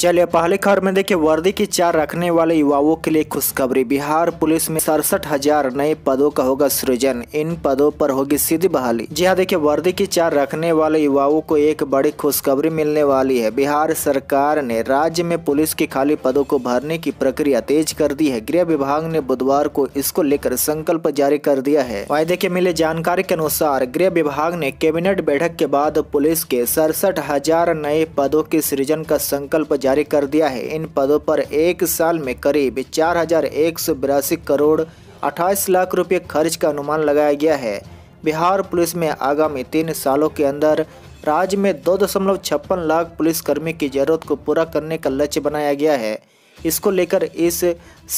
चलिए पहले खबर में देखिए वर्दी की चार रखने वाले युवाओं के लिए खुशखबरी बिहार पुलिस में सड़सठ हजार नए पदों का होगा सृजन इन पदों पर होगी सीधी बहाली जी हाँ देखिए वर्दी की चार रखने वाले युवाओं को एक बड़ी खुशखबरी मिलने वाली है बिहार सरकार ने राज्य में पुलिस के खाली पदों को भरने की प्रक्रिया तेज कर दी है गृह विभाग ने बुधवार को इसको लेकर संकल्प जारी कर दिया है वायदे देखिए मिले जानकारी के अनुसार गृह विभाग ने कैबिनेट बैठक के बाद पुलिस के सड़सठ हजार नए पदों के सृजन का संकल्प जारी कर दिया है इन पदों पर एक साल में करीब चार हजार एक सौ बिरासी करोड़ अट्ठाईस लाख रुपये खर्च का अनुमान लगाया गया है बिहार पुलिस में आगामी तीन सालों के अंदर राज्य में दो दशमलव छप्पन लाख पुलिसकर्मी की जरूरत को पूरा करने का लक्ष्य बनाया गया है इसको लेकर इस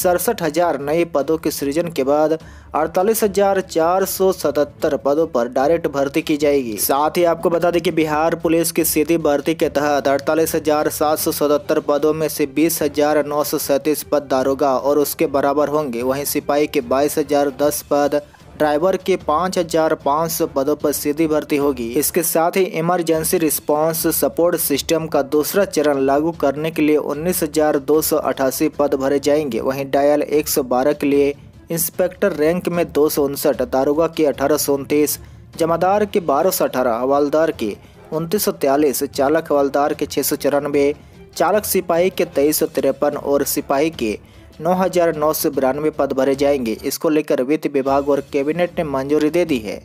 सड़सठ हजार नए पदों के सृजन के बाद अड़तालीस हजार चार सौ सतहत्तर पदों पर डायरेक्ट भर्ती की जाएगी साथ ही आपको बता दें कि बिहार पुलिस की सीधी भर्ती के तहत अड़तालीस हजार सात सौ सतहत्तर पदों में से बीस हजार नौ सौ सैंतीस पद दारोगा और उसके बराबर होंगे वहीं सिपाही के बाईस हजार दस पद ड्राइवर के पाँच हजार पाँच सौ पदों पर सीधी भर्ती होगी इसके साथ ही इमरजेंसी रिस्पांस सपोर्ट सिस्टम का दूसरा चरण लागू करने के लिए उन्नीस हजार दो सौ अठासी पद भरे जाएंगे वहीं डायल एक सौ बारह के लिए इंस्पेक्टर रैंक में दो सौ उनसठ दारोगा के अठारह सौ उनतीस जमादार के बारह सौ अठारह हवालदार के उनतीस सौ तैयालीस चालक हवालदार के छः सौ चौरानवे चालक सिपाही के तेईस सौ तिरपन और सिपाही के नौ सौ बिरानवे पद भरे जाएंगे इसको लेकर वित्त विभाग और कैबिनेट ने मंजूरी दे दी है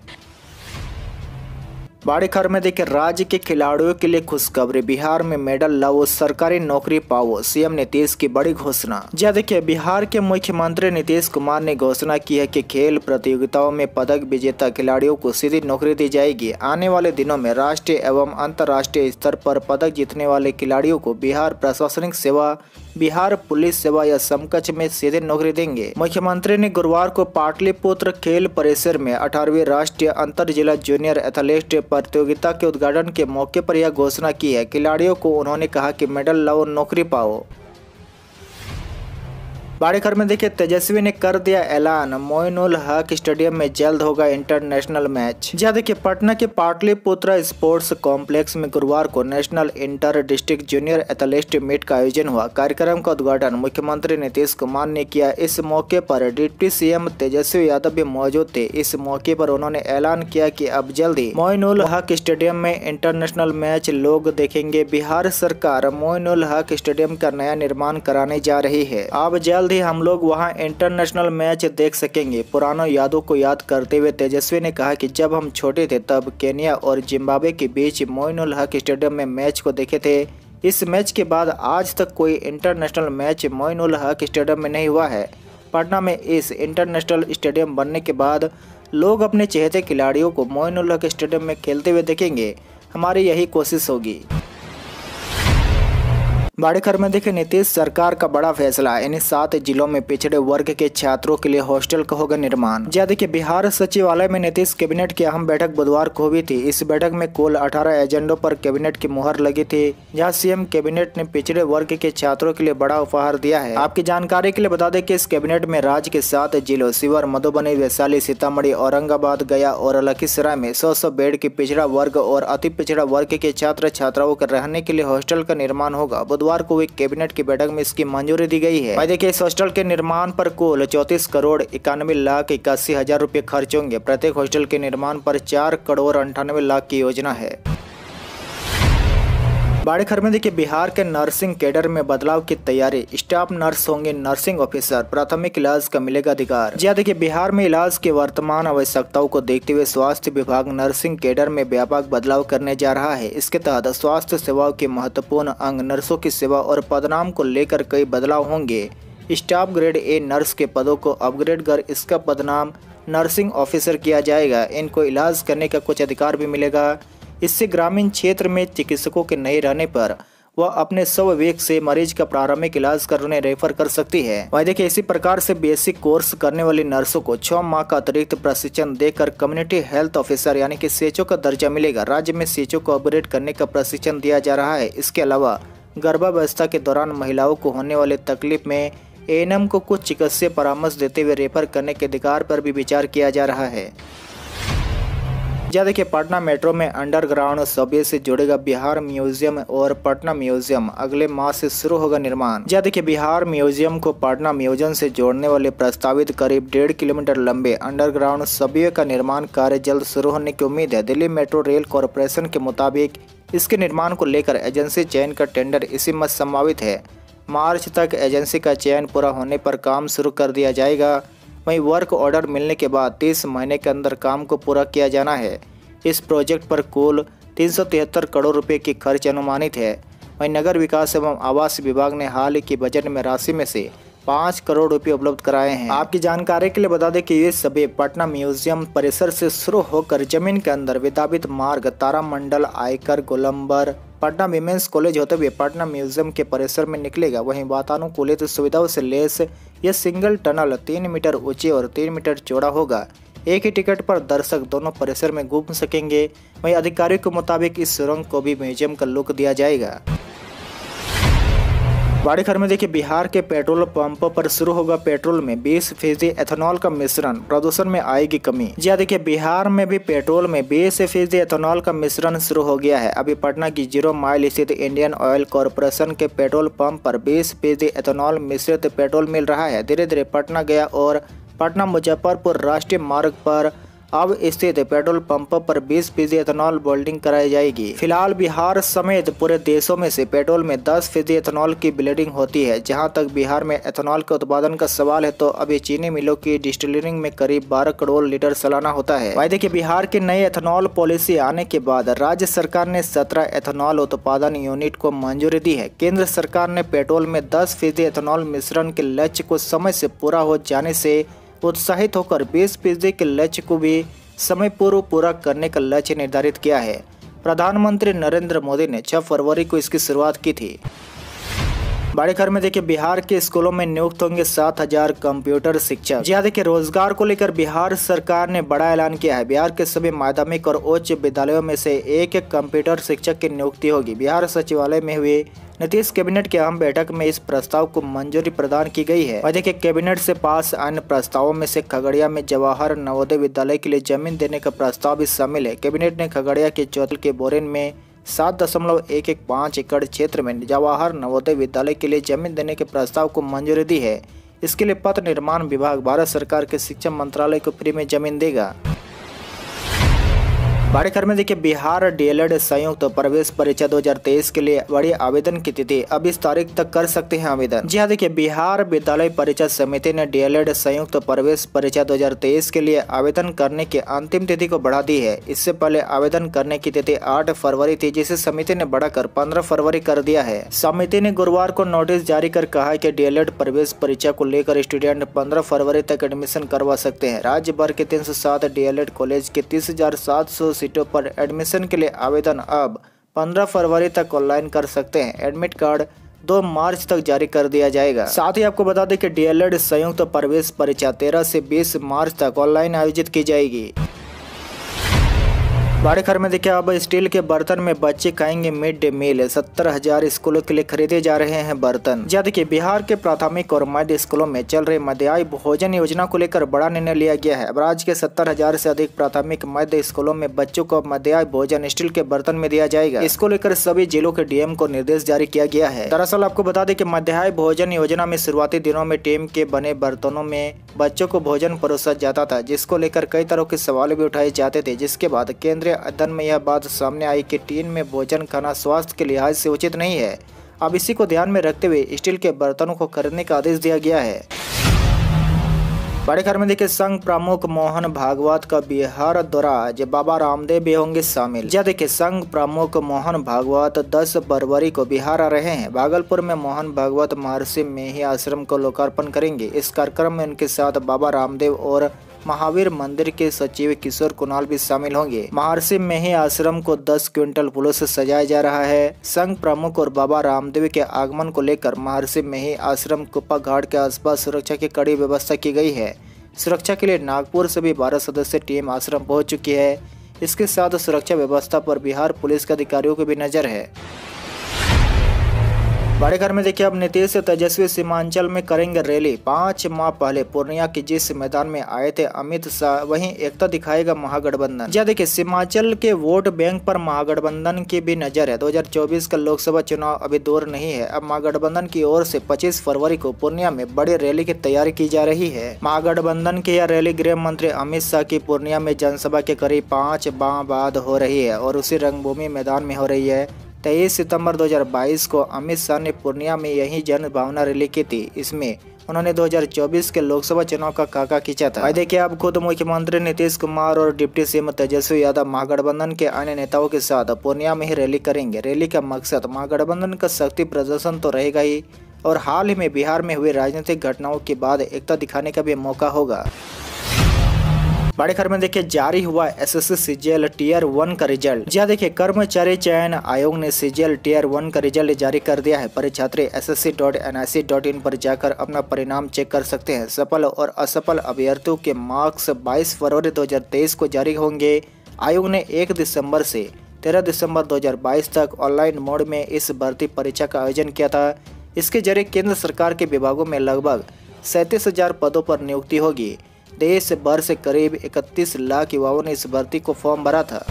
बाड़ीखर में देखे राज्य के खिलाड़ियों के लिए खुशखबरी बिहार में मेडल लाओ सरकारी नौकरी पाओ सीएम नीतीश की बड़ी घोषणा जहाँ देखिये बिहार के मुख्यमंत्री नीतीश कुमार ने घोषणा की है कि खेल प्रतियोगिताओं में पदक विजेता खिलाड़ियों को सीधी नौकरी दी जाएगी आने वाले दिनों में राष्ट्रीय एवं अंतर्राष्ट्रीय स्तर पर पदक जीतने वाले खिलाड़ियों को बिहार प्रशासनिक सेवा बिहार पुलिस सेवा या समकक्ष में सीधे नौकरी देंगे मुख्यमंत्री ने गुरुवार को पाटलिपुत्र खेल परिसर में अठारहवीं राष्ट्रीय अंतर जिला जूनियर एथलीट प्रतियोगिता के उद्घाटन के मौके पर यह घोषणा की है खिलाड़ियों को उन्होंने कहा कि मेडल लाओ नौकरी पाओ बाड़ीखर में देखिए तेजस्वी ने कर दिया ऐलान मोइनुल हक स्टेडियम में जल्द होगा इंटरनेशनल मैच जहाँ देखिए पटना के पाटलिपुत्र स्पोर्ट्स कॉम्प्लेक्स में गुरुवार को national inter district junior athlete meet का आयोजन हुआ कार्यक्रम का उद्घाटन मुख्यमंत्री नीतीश कुमार ने किया इस मौके पर डिप्टी सीएम तेजस्वी यादव भी मौजूद थे इस मौके पर उन्होंने ऐलान किया कि अब जल्द ही मोइनुल हक स्टेडियम में इंटरनेशनल मैच लोग देखेंगे बिहार सरकार मोइनुल हक स्टेडियम का नया निर्माण कराने जा रही है अब जल्द जल्द ही हम लोग वहाँ इंटरनेशनल मैच देख सकेंगे पुरानों यादों को याद करते हुए तेजस्वी ने कहा कि जब हम छोटे थे तब केनिया और जिम्बाब्वे के बीच मोइनुल हक स्टेडियम में मैच को देखे थे इस मैच के बाद आज तक कोई इंटरनेशनल मैच मोइनुल हक स्टेडियम में नहीं हुआ है पटना में इस इंटरनेशनल स्टेडियम बनने के बाद लोग अपने चेहते खिलाड़ियों को मोइनुल हक स्टेडियम में खेलते हुए देखेंगे हमारी यही कोशिश होगी बाड़ेखर में देखे नीतीश सरकार का बड़ा फैसला इन सात जिलों में पिछड़े वर्ग के छात्रों के लिए हॉस्टल का होगा निर्माण जहाँ देखिए बिहार सचिवालय में नीतीश कैबिनेट की अहम बैठक बुधवार को हुई थी इस बैठक में कुल अठारह एजेंडों पर कैबिनेट की मुहर लगी थी जहाँ सीएम कैबिनेट ने पिछड़े वर्ग के छात्रों के लिए बड़ा उपहार दिया है आपकी जानकारी के लिए बता दें कि इस कैबिनेट में राज्य के सात जिलों शिवर मधुबनी वैशाली सीतामढ़ी औरंगाबाद गया और लखीसराय में सौ सौ बेड के पिछड़ा वर्ग और अति पिछड़ा वर्ग के छात्र छात्राओं के रहने के लिए हॉस्टल का निर्माण होगा बुधवार को एक कैबिनेट की बैठक में इसकी मंजूरी दी गई है देखिए इस हॉस्टल के निर्माण पर कुल चौतीस करोड़ इक्यानवे लाख इक्यासी हजार रूपए खर्च होंगे प्रत्येक हॉस्टल के निर्माण पर चार करोड़ अंठानवे लाख की योजना है खबर में देखिए बिहार के नर्सिंग कैडर में बदलाव की तैयारी स्टाफ नर्स होंगे नर्सिंग ऑफिसर प्राथमिक इलाज का मिलेगा अधिकार जी हाँ, देखिए बिहार में इलाज की वर्तमान आवश्यकताओं को देखते हुए स्वास्थ्य विभाग नर्सिंग कैडर में व्यापक बदलाव करने जा रहा है इसके तहत स्वास्थ्य सेवाओं के महत्वपूर्ण अंग नर्सों की सेवा और पदनाम को लेकर कई बदलाव होंगे स्टाफ ग्रेड ए नर्स के पदों को अपग्रेड कर इसका पदनाम नर्सिंग ऑफिसर किया जाएगा इनको इलाज करने का कुछ अधिकार भी मिलेगा इससे ग्रामीण क्षेत्र में चिकित्सकों के नहीं रहने पर वह अपने स्व वेग से मरीज का प्रारंभिक इलाज करने रेफर कर सकती है वही देखिए इसी प्रकार से बेसिक कोर्स करने वाली नर्सों को छह माह का अतिरिक्त प्रशिक्षण देकर कम्युनिटी हेल्थ ऑफिसर यानी कि सेचो का दर्जा मिलेगा राज्य में सेचो को अपग्रेड करने का प्रशिक्षण दिया जा रहा है इसके अलावा गर्भावस्था के दौरान महिलाओं को होने वाले तकलीफ में एन को कुछ चिकित्सीय परामर्श देते हुए रेफर करने के अधिकार पर भी विचार किया जा रहा है जहाँ देखिए पटना मेट्रो में अंडरग्राउंड सबवे से जुड़ेगा बिहार म्यूजियम और पटना म्यूजियम अगले माह से शुरू होगा निर्माण जहाँ देखिए बिहार म्यूजियम को पटना म्यूजियम से जोड़ने वाले प्रस्तावित करीब डेढ़ किलोमीटर लंबे अंडरग्राउंड सबवे का निर्माण कार्य जल्द शुरू होने की उम्मीद है दिल्ली मेट्रो रेल कॉरपोरेशन के मुताबिक इसके निर्माण को लेकर एजेंसी चयन का टेंडर इसी मत संभावित है मार्च तक एजेंसी का चयन पूरा होने पर काम शुरू कर दिया जाएगा वहीं वर्क ऑर्डर मिलने के बाद तीस महीने के अंदर काम को पूरा किया जाना है इस प्रोजेक्ट पर कुल तीन करोड़ रुपये की खर्च अनुमानित है वहीं नगर विकास एवं आवास विभाग ने हाल के बजट में राशि में से पाँच करोड़ रुपये उपलब्ध कराए हैं आपकी जानकारी के लिए बता दें कि ये सभी पटना म्यूजियम परिसर से शुरू होकर जमीन के अंदर विदाबित मार्ग तारामंडल आयकर गोलम्बर पटना वीमेंस कॉलेज होते हुए पटना म्यूजियम के परिसर में निकलेगा वहीं वातानुकूलित सुविधाओं से लेस यह सिंगल टनल तीन मीटर ऊंचे और तीन मीटर चौड़ा होगा एक ही टिकट पर दर्शक दोनों परिसर में घूम सकेंगे वहीं अधिकारियों के मुताबिक इस सुरंग को भी म्यूजियम का लुक दिया जाएगा बाड़ीखर में देखिए बिहार के पेट्रोल पंप पर शुरू होगा पेट्रोल में बीस फीसदी एथेनॉल का मिश्रण प्रदूषण में आएगी कमी जी हाँ, देखिए बिहार में भी पेट्रोल में बीस फीसदी एथेनॉल का मिश्रण शुरू हो गया है अभी पटना की जीरो माइल स्थित इंडियन ऑयल कॉरपोरेशन के पेट्रोल पंप पर बीस फीसदी एथेनॉल मिश्रित पेट्रोल मिल रहा है धीरे धीरे पटना गया और पटना मुजफ्फरपुर राष्ट्रीय मार्ग पर अब स्थित पेट्रोल पंप पर 20 फीसदी एथेनॉल बोल्डिंग कराई जाएगी फिलहाल बिहार समेत पूरे देशों में से पेट्रोल में 10 फीसदी एथेनॉल की ब्लेडिंग होती है जहां तक बिहार में एथेनॉल के उत्पादन का सवाल है तो अभी चीनी मिलों की डिस्टिलिंग में करीब बारह करोड़ लीटर सालाना होता है वही देखिए बिहार की नई एथेनॉल पॉलिसी आने के बाद राज्य सरकार ने सत्रह एथेनॉल उत्पादन यूनिट को मंजूरी दी है केंद्र सरकार ने पेट्रोल में दस फीसदी एथेनॉल मिश्रण के लक्ष्य को समय से पूरा हो जाने ऐसी उत्साहित होकर बीस फीसदी के लक्ष्य को भी समय पूर्व पूरा करने का लक्ष्य निर्धारित किया है प्रधानमंत्री नरेंद्र मोदी ने 6 फरवरी को इसकी शुरुआत की थी बड़े खबर में देखिए बिहार के स्कूलों में नियुक्त होंगे सात हजार कंप्यूटर शिक्षक जी हाँ, देखिए रोजगार को लेकर बिहार सरकार ने बड़ा ऐलान किया है बिहार के सभी माध्यमिक और उच्च विद्यालयों में से एक कंप्यूटर शिक्षक की नियुक्ति होगी बिहार सचिवालय में हुए नीतीश कैबिनेट की अहम बैठक में इस प्रस्ताव को मंजूरी प्रदान की गई है और देखिए कैबिनेट से पास अन्य प्रस्तावों में से खगड़िया में जवाहर नवोदय विद्यालय के लिए जमीन देने का प्रस्ताव भी शामिल है कैबिनेट ने खगड़िया के चौथल के बोरेन में सात दशमलव एक एक पाँच एकड़ क्षेत्र में जवाहर नवोदय विद्यालय के लिए जमीन देने के प्रस्ताव को मंजूरी दी है इसके लिए पथ निर्माण विभाग भारत सरकार के शिक्षा मंत्रालय को फ्री में जमीन देगा बड़े खबर में देखिए बिहार डीएलएड संयुक्त प्रवेश परीक्षा 2023 के लिए बड़े आवेदन की तिथि अब इस तारीख तक कर सकते हैं आवेदन जी हाँ देखिए बिहार विद्यालय परीक्षा समिति ने डीएलएड संयुक्त प्रवेश परीक्षा 2023 के लिए आवेदन करने की अंतिम तिथि को बढ़ा दी है इससे पहले आवेदन करने की तिथि आठ फरवरी थी जिसे समिति ने बढ़ाकर पंद्रह फरवरी कर दिया है समिति ने गुरुवार को नोटिस जारी कर कहा की डीएलएड प्रवेश परीक्षा को लेकर स्टूडेंट पंद्रह फरवरी तक एडमिशन करवा सकते हैं राज्य भर के तीन सौ कॉलेज के तीस सीटों पर एडमिशन के लिए आवेदन अब 15 फरवरी तक ऑनलाइन कर सकते हैं एडमिट कार्ड 2 मार्च तक जारी कर दिया जाएगा साथ ही आपको बता दें कि डीएलएड संयुक्त तो प्रवेश परीक्षा 13 से 20 मार्च तक ऑनलाइन आयोजित की जाएगी बड़े घर में देखिए अब स्टील के बर्तन में बच्चे खाएंगे मिड डे मील सत्तर हजार स्कूलों के लिए खरीदे जा रहे हैं बर्तन या की बिहार के प्राथमिक और मध्य स्कूलों में चल रहे मध्याय भोजन योजना को लेकर बड़ा निर्णय लिया गया है राज्य के सत्तर हजार से अधिक प्राथमिक मध्य स्कूलों में बच्चों को मध्याय भोजन स्टील के बर्तन में दिया जाएगा इसको लेकर सभी जिलों के डीएम को निर्देश जारी किया गया है दरअसल आपको बता दें की मध्याय भोजन योजना में शुरुआती दिनों में टीम के बने बर्तनों में बच्चों को भोजन परोसा जाता था जिसको लेकर कई तरह के सवाल भी उठाए जाते थे जिसके बाद केंद्रीय अध्ययन में यह बात सामने आई कि टीन में भोजन खाना स्वास्थ्य के लिहाज से उचित नहीं है अब इसी को ध्यान में रखते हुए स्टील के बर्तनों को खरीदने का आदेश दिया गया है बड़े घर के संघ प्रमुख मोहन भागवत का बिहार दौरा आज बाबा रामदेव भी होंगे शामिल यह के संघ प्रमुख मोहन भागवत 10 फरवरी को बिहार आ रहे हैं भागलपुर में मोहन भागवत महर्षि में ही आश्रम को लोकार्पण करेंगे इस कार्यक्रम में उनके साथ बाबा रामदेव और महावीर मंदिर के सचिव किशोर कुणाल भी शामिल होंगे महारसी में ही आश्रम को दस क्विंटल फूलों से सजाया जा रहा है संघ प्रमुख और बाबा रामदेव के आगमन को लेकर महर्षि में ही आश्रम कुप्पा घाट के आसपास सुरक्षा की कड़ी व्यवस्था की गई है सुरक्षा के लिए नागपुर से भी बारह सदस्य टीम आश्रम पहुँच चुकी है इसके साथ सुरक्षा व्यवस्था पर बिहार पुलिस के अधिकारियों की भी नज़र है बड़े घर में देखिए अब नीतीश तेजस्वी सीमांचल में करेंगे रैली पांच माह पहले पूर्णिया के जिस मैदान में आए थे अमित शाह वहीं एकता दिखाएगा महागठबंधन यह देखिए सीमांचल के वोट बैंक पर महागठबंधन की भी नजर है 2024 का लोकसभा चुनाव अभी दूर नहीं है अब महागठबंधन की ओर से 25 फरवरी को पूर्णिया में बड़ी रैली की तैयारी की जा रही है महागठबंधन की यह रैली गृह मंत्री अमित शाह की पूर्णिया में जनसभा के करीब पाँच माह बाद हो रही है और उसी रंगभूमि मैदान में हो रही है तेईस सितंबर 2022 को अमित शाह ने पूर्णिया में यही जन भावना रैली की थी इसमें उन्होंने 2024 के लोकसभा चुनाव का काका खींचा था देखिए अब खुद मुख्यमंत्री नीतीश कुमार और डिप्टी सीएम तेजस्वी यादव महागठबंधन के अन्य नेताओं के साथ पूर्णिया में ही रैली करेंगे रैली का मकसद महागठबंधन का शक्ति प्रदर्शन तो रहेगा ही और हाल ही में बिहार में हुए राजनीतिक घटनाओं के बाद एकता दिखाने का भी मौका होगा बड़े खबर में देखिए जारी हुआ S S CGL tier one का रिजल्ट जहाँ देखिए कर्मचारी चयन आयोग ने सीजीएल टीयर वन का रिजल्ट जारी कर दिया है परीक्षार्थी S S C dot N I C dot in पर जाकर अपना परिणाम चेक कर सकते हैं सफल और असफल अभ्यर्थियों के मार्क्स बाईस फरवरी दो हजार तेईस को जारी होंगे आयोग ने एक दिसम्बर से तेरह दिसंबर बाईस तक ऑनलाइन मोड में इस भर्ती परीक्षा का आयोजन किया था इसके जरिए केंद्र सरकार के विभागों में लगभग सैंतीस पदों पर नियुक्ति होगी देश भर से करीब 31 लाख युवाओं ने इस भर्ती को फॉर्म भरा था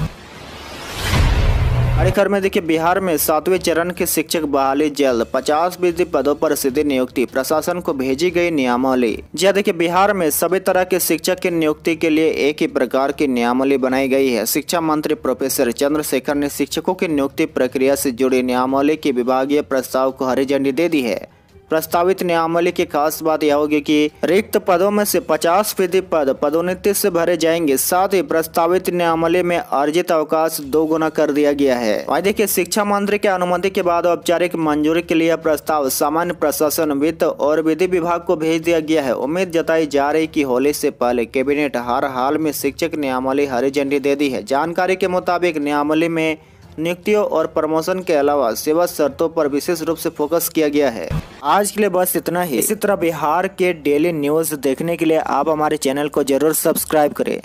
खबर में देखिए बिहार में सातवें चरण के शिक्षक बहाली जल्द पचास फीसदी पदों पर सीधी नियुक्ति प्रशासन को भेजी गई नियमावली जी हाँ, देखिए बिहार में सभी तरह के शिक्षक की नियुक्ति के लिए एक ही प्रकार की नियमावली बनाई गई है शिक्षा मंत्री प्रोफेसर चंद्रशेखर ने शिक्षकों की नियुक्ति प्रक्रिया से जुड़ी नियमावली के विभागीय प्रस्ताव को हरी झंडी दे दी है प्रस्तावित नियमावली की खास बात यह होगी कि रिक्त पदों में से 50 फीसदी पद पदोन्नति से भरे जाएंगे साथ ही प्रस्तावित नियमावली में अर्जित अवकाश दो गुना कर दिया गया है वही देखिए शिक्षा मंत्री के अनुमति के बाद औपचारिक मंजूरी के लिए प्रस्ताव सामान्य प्रशासन वित्त और विधि विभाग को भेज दिया गया है उम्मीद जताई जा रही की होली ऐसी पहले कैबिनेट हर हाल में शिक्षक नियमावली हरी झंडी दे दी है जानकारी के मुताबिक नियमावली में नियुक्तियों और प्रमोशन के अलावा सेवा शर्तों पर विशेष रूप से फोकस किया गया है आज के लिए बस इतना ही इसी तरह बिहार के डेली न्यूज देखने के लिए आप हमारे चैनल को जरूर सब्सक्राइब करें